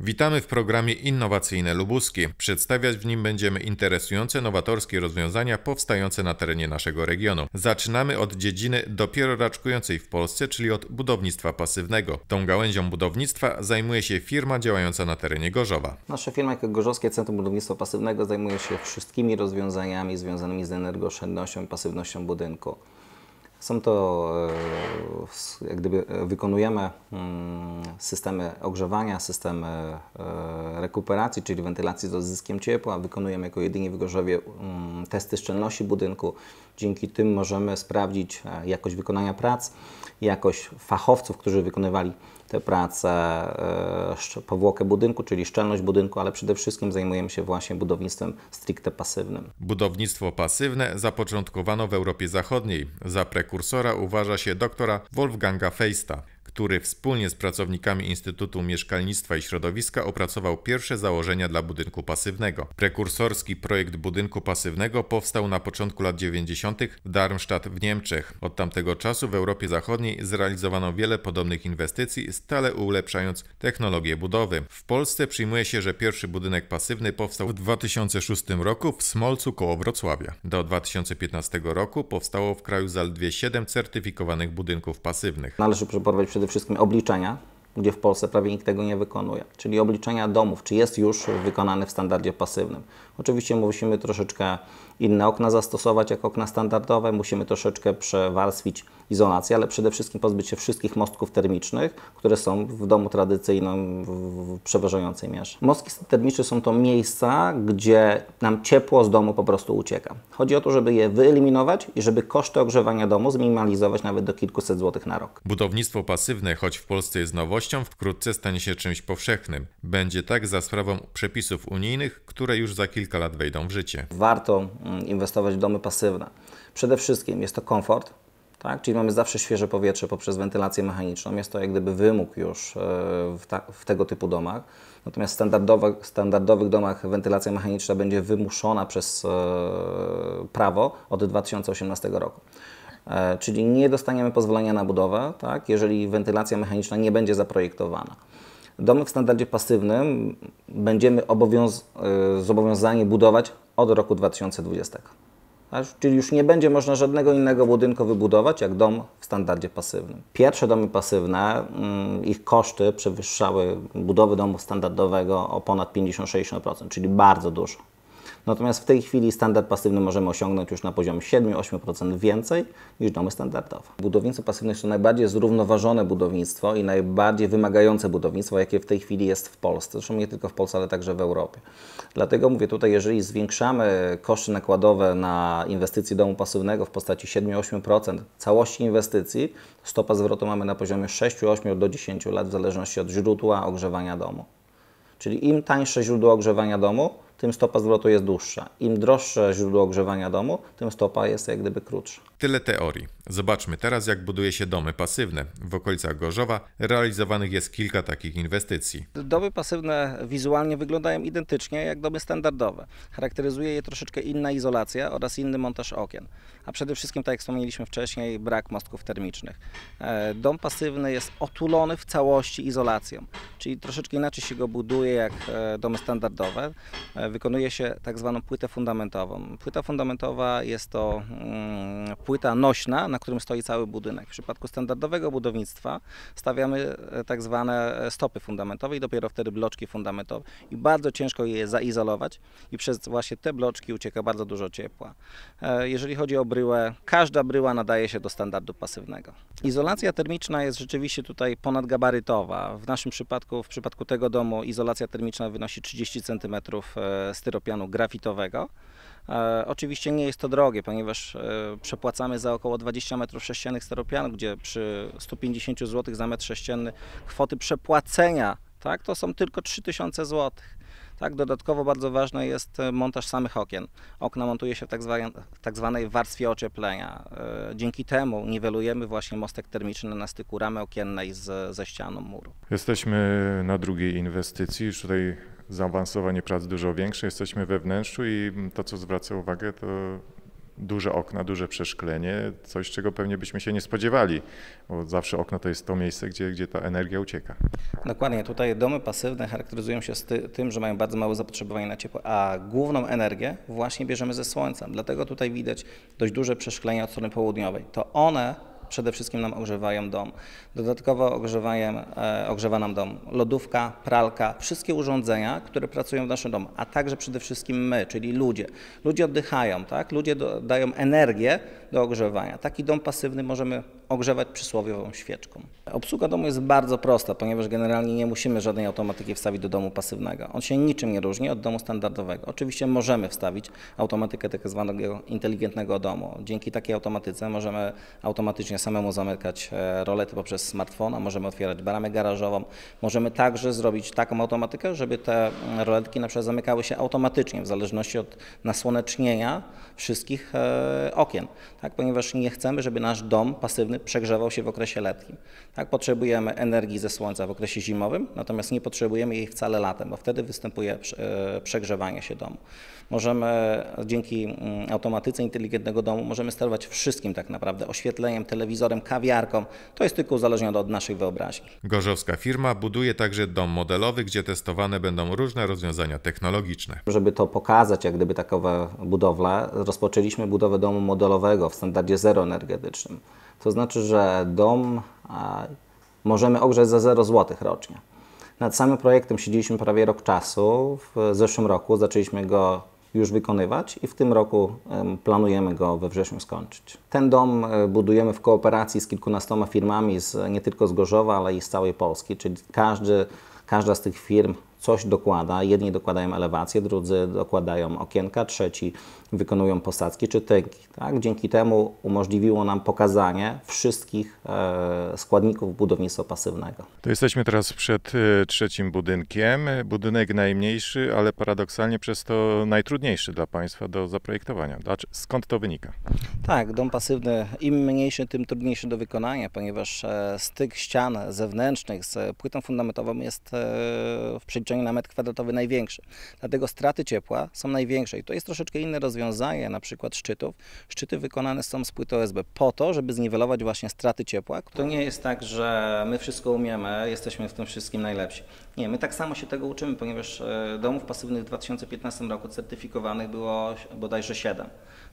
Witamy w programie Innowacyjne Lubuskie. Przedstawiać w nim będziemy interesujące, nowatorskie rozwiązania powstające na terenie naszego regionu. Zaczynamy od dziedziny dopiero raczkującej w Polsce, czyli od budownictwa pasywnego. Tą gałęzią budownictwa zajmuje się firma działająca na terenie Gorzowa. Nasza firma jako Gorzowskie Centrum Budownictwa Pasywnego zajmuje się wszystkimi rozwiązaniami związanymi z energooszczędnością i pasywnością budynku. Są to, e, jak gdyby e, wykonujemy mm, systemy ogrzewania, systemy e, rekuperacji, czyli wentylacji z odzyskiem ciepła, wykonujemy jako jedynie w Gorzowie mm, testy szczelności budynku, Dzięki tym możemy sprawdzić e, jakość wykonania prac, jakość fachowców, którzy wykonywali te prace, e, powłokę budynku, czyli szczelność budynku, ale przede wszystkim zajmujemy się właśnie budownictwem stricte pasywnym. Budownictwo pasywne zapoczątkowano w Europie Zachodniej. Za prekursora uważa się doktora Wolfganga Feista który wspólnie z pracownikami Instytutu Mieszkalnictwa i Środowiska opracował pierwsze założenia dla budynku pasywnego. Prekursorski projekt budynku pasywnego powstał na początku lat 90. w Darmstadt w Niemczech. Od tamtego czasu w Europie Zachodniej zrealizowano wiele podobnych inwestycji, stale ulepszając technologię budowy. W Polsce przyjmuje się, że pierwszy budynek pasywny powstał w 2006 roku w Smolcu koło Wrocławia. Do 2015 roku powstało w kraju zaledwie 7 certyfikowanych budynków pasywnych. Należy przeprowadzić przede przede wszystkim obliczenia, gdzie w Polsce prawie nikt tego nie wykonuje, czyli obliczenia domów, czy jest już wykonany w standardzie pasywnym. Oczywiście musimy troszeczkę inne okna zastosować jako okna standardowe, musimy troszeczkę przewarstwić izolację, ale przede wszystkim pozbyć się wszystkich mostków termicznych, które są w domu tradycyjnym w przeważającej mierze. Mostki termiczne są to miejsca, gdzie nam ciepło z domu po prostu ucieka. Chodzi o to, żeby je wyeliminować i żeby koszty ogrzewania domu zminimalizować nawet do kilkuset złotych na rok. Budownictwo pasywne, choć w Polsce jest nowością, nowością wkrótce stanie się czymś powszechnym. Będzie tak za sprawą przepisów unijnych, które już za kilka lat wejdą w życie. Warto mm, inwestować w domy pasywne. Przede wszystkim jest to komfort, tak? Czyli mamy zawsze świeże powietrze poprzez wentylację mechaniczną. Jest to jak gdyby wymóg już e, w, ta, w tego typu domach. Natomiast w standardowych, standardowych domach wentylacja mechaniczna będzie wymuszona przez e, prawo od 2018 roku. E, czyli nie dostaniemy pozwolenia na budowę, tak, jeżeli wentylacja mechaniczna nie będzie zaprojektowana. Domy w standardzie pasywnym będziemy obowiąz e, zobowiązani budować od roku 2020. Czyli już nie będzie można żadnego innego budynku wybudować jak dom w standardzie pasywnym. Pierwsze domy pasywne, mm, ich koszty przewyższały budowy domu standardowego o ponad 50-60%, czyli bardzo dużo. Natomiast w tej chwili standard pasywny możemy osiągnąć już na poziomie 7-8% więcej niż domy standardowe. Budownictwo pasywne jest to najbardziej zrównoważone budownictwo i najbardziej wymagające budownictwo, jakie w tej chwili jest w Polsce. Zresztą nie tylko w Polsce, ale także w Europie. Dlatego mówię tutaj, jeżeli zwiększamy koszty nakładowe na inwestycje domu pasywnego w postaci 7-8% całości inwestycji, stopa zwrotu mamy na poziomie 6-8 do 10 lat w zależności od źródła ogrzewania domu. Czyli im tańsze źródło ogrzewania domu, tym stopa zwrotu jest dłuższa. Im droższe źródło ogrzewania domu, tym stopa jest jak gdyby krótsza. Tyle teorii. Zobaczmy teraz, jak buduje się domy pasywne. W okolicach Gorzowa realizowanych jest kilka takich inwestycji. Domy pasywne wizualnie wyglądają identycznie jak domy standardowe. Charakteryzuje je troszeczkę inna izolacja oraz inny montaż okien. A przede wszystkim, tak jak wspomnieliśmy wcześniej, brak mostków termicznych. E, dom pasywny jest otulony w całości izolacją, czyli troszeczkę inaczej się go buduje jak e, domy standardowe. E, wykonuje się tak zwaną płytę fundamentową. Płyta fundamentowa jest to mm, płyta nośna, na którym stoi cały budynek. W przypadku standardowego budownictwa stawiamy e, tak zwane e, stopy fundamentowe i dopiero wtedy bloczki fundamentowe. I bardzo ciężko je zaizolować i przez właśnie te bloczki ucieka bardzo dużo ciepła. E, jeżeli chodzi o bryłę, każda bryła nadaje się do standardu pasywnego. Izolacja termiczna jest rzeczywiście tutaj ponadgabarytowa. W naszym przypadku, w przypadku tego domu izolacja termiczna wynosi 30 cm styropianu grafitowego. E, oczywiście nie jest to drogie, ponieważ e, przepłacamy za około 20 metrów sześciennych styropianu, gdzie przy 150 zł za metr sześcienny kwoty przepłacenia tak, to są tylko 3000 zł. Tak, dodatkowo bardzo ważny jest e, montaż samych okien. Okna montuje się w tak, zwanej, tak zwanej warstwie ocieplenia. Dzięki temu niwelujemy właśnie mostek termiczny na styku ramy okiennej z, ze ścianą muru. Jesteśmy na drugiej inwestycji. Już tutaj zaawansowanie prac dużo większe. Jesteśmy we wnętrzu i to, co zwraca uwagę, to duże okna, duże przeszklenie, coś czego pewnie byśmy się nie spodziewali, bo zawsze okno to jest to miejsce, gdzie, gdzie ta energia ucieka. Dokładnie, tutaj domy pasywne charakteryzują się z ty tym, że mają bardzo małe zapotrzebowanie na ciepło, a główną energię właśnie bierzemy ze słońca, dlatego tutaj widać dość duże przeszklenia od strony południowej. To one przede wszystkim nam ogrzewają dom. Dodatkowo ogrzewają, e, ogrzewa nam dom lodówka, pralka, wszystkie urządzenia, które pracują w naszym domu, a także przede wszystkim my, czyli ludzie. Ludzie oddychają, tak? ludzie do, dają energię do ogrzewania. Taki dom pasywny możemy ogrzewać przysłowiową świeczką. Obsługa domu jest bardzo prosta, ponieważ generalnie nie musimy żadnej automatyki wstawić do domu pasywnego. On się niczym nie różni od domu standardowego. Oczywiście możemy wstawić automatykę tak zwanego inteligentnego domu. Dzięki takiej automatyce możemy automatycznie samemu zamykać e, rolety poprzez smartfona, możemy otwierać bramę garażową, możemy także zrobić taką automatykę, żeby te roletki na przykład zamykały się automatycznie w zależności od nasłonecznienia wszystkich e, okien, tak? ponieważ nie chcemy, żeby nasz dom pasywny przegrzewał się w okresie letnim. Tak, potrzebujemy energii ze słońca w okresie zimowym, natomiast nie potrzebujemy jej wcale latem, bo wtedy występuje e, przegrzewanie się domu. Możemy dzięki mm, automatyce inteligentnego domu możemy sterować wszystkim tak naprawdę, oświetleniem, telewizorem, kawiarką. To jest tylko uzależnione od naszej wyobraźni. Gorzowska firma buduje także dom modelowy, gdzie testowane będą różne rozwiązania technologiczne. Żeby to pokazać, jak gdyby takowa budowla, rozpoczęliśmy budowę domu modelowego w standardzie zero energetycznym. To znaczy, że dom e, możemy ogrzeć za 0 zł rocznie. Nad samym projektem siedzieliśmy prawie rok czasu. W zeszłym roku zaczęliśmy go już wykonywać i w tym roku planujemy go we wrześniu skończyć. Ten dom e, budujemy w kooperacji z kilkunastoma firmami z, nie tylko z Gorzowa, ale i z całej Polski, czyli każdy, każda z tych firm coś dokłada. Jedni dokładają elewację, drudzy dokładają okienka, trzeci wykonują posadzki czy tyki. Tak? Dzięki temu umożliwiło nam pokazanie wszystkich e, składników budownictwa pasywnego. To jesteśmy teraz przed e, trzecim budynkiem. Budynek najmniejszy, ale paradoksalnie przez to najtrudniejszy dla Państwa do zaprojektowania. Skąd to wynika? Tak, dom pasywny im mniejszy, tym trudniejszy do wykonania, ponieważ e, styk ścian zewnętrznych z płytą fundamentową jest e, w przeciwieństwie przeliczeniu na metr kwadratowy największy. Dlatego straty ciepła są największe i to jest troszeczkę inne rozwiązanie na przykład szczytów. Szczyty wykonane są z płyty OSB po to, żeby zniwelować właśnie straty ciepła. To nie jest tak, że my wszystko umiemy, jesteśmy w tym wszystkim najlepsi. Nie, my tak samo się tego uczymy, ponieważ e, domów pasywnych w 2015 roku certyfikowanych było bodajże 7.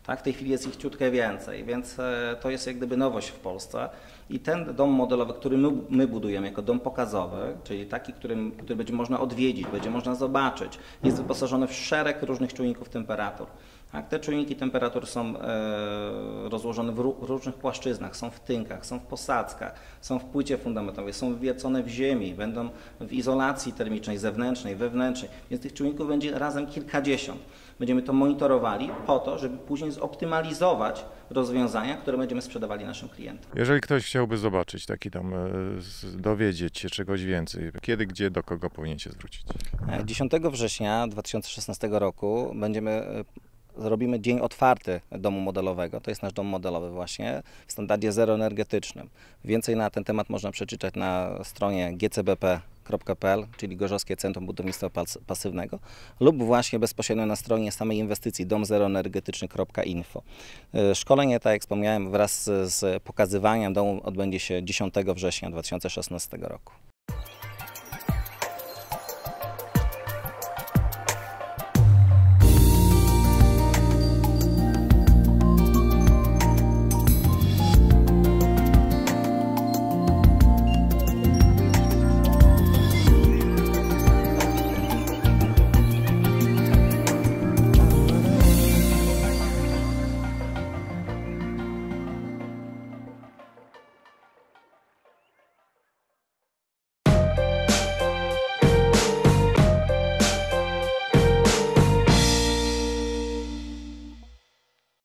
Tak, w tej chwili jest ich ciutkę więcej, więc e, to jest jak gdyby nowość w Polsce. I ten dom modelowy, który my, my budujemy jako dom pokazowy, czyli taki, którym, który będzie można odwiedzić, będzie można zobaczyć, jest wyposażony w szereg różnych czujników temperatur. Tak? Te czujniki temperatur są e, rozłożone w, w, różnych płaszczyznach, są w tynkach, są w posadzkach, są w płycie fundamentowej, są wwiecone w ziemi, będą w izolacji termicznej, zewnętrznej, wewnętrznej, więc tych czujników będzie razem kilkadziesiąt. Będziemy to monitorowali po to, żeby później zoptymalizować rozwiązania, które będziemy sprzedawali naszym klientom. Jeżeli ktoś chciałby zobaczyć taki tam, e, dowiedzieć się czegoś więcej, kiedy, gdzie, do kogo powinien się zwrócić? 10 e, września 2016 roku będziemy e, zrobimy dzień otwarty domu modelowego. To jest nasz dom modelowy właśnie w standardzie zeroenergetycznym. Więcej na ten temat można przeczytać na stronie gcbp gorzowskie.pl, czyli Gorzowskie Centrum Budownictwa Pasywnego lub właśnie bezpośrednio na stronie samej inwestycji domzeroenergetyczny.info. E, szkolenie, tak jak wspomniałem, wraz z pokazywaniem domu odbędzie się 10 września 2016 roku.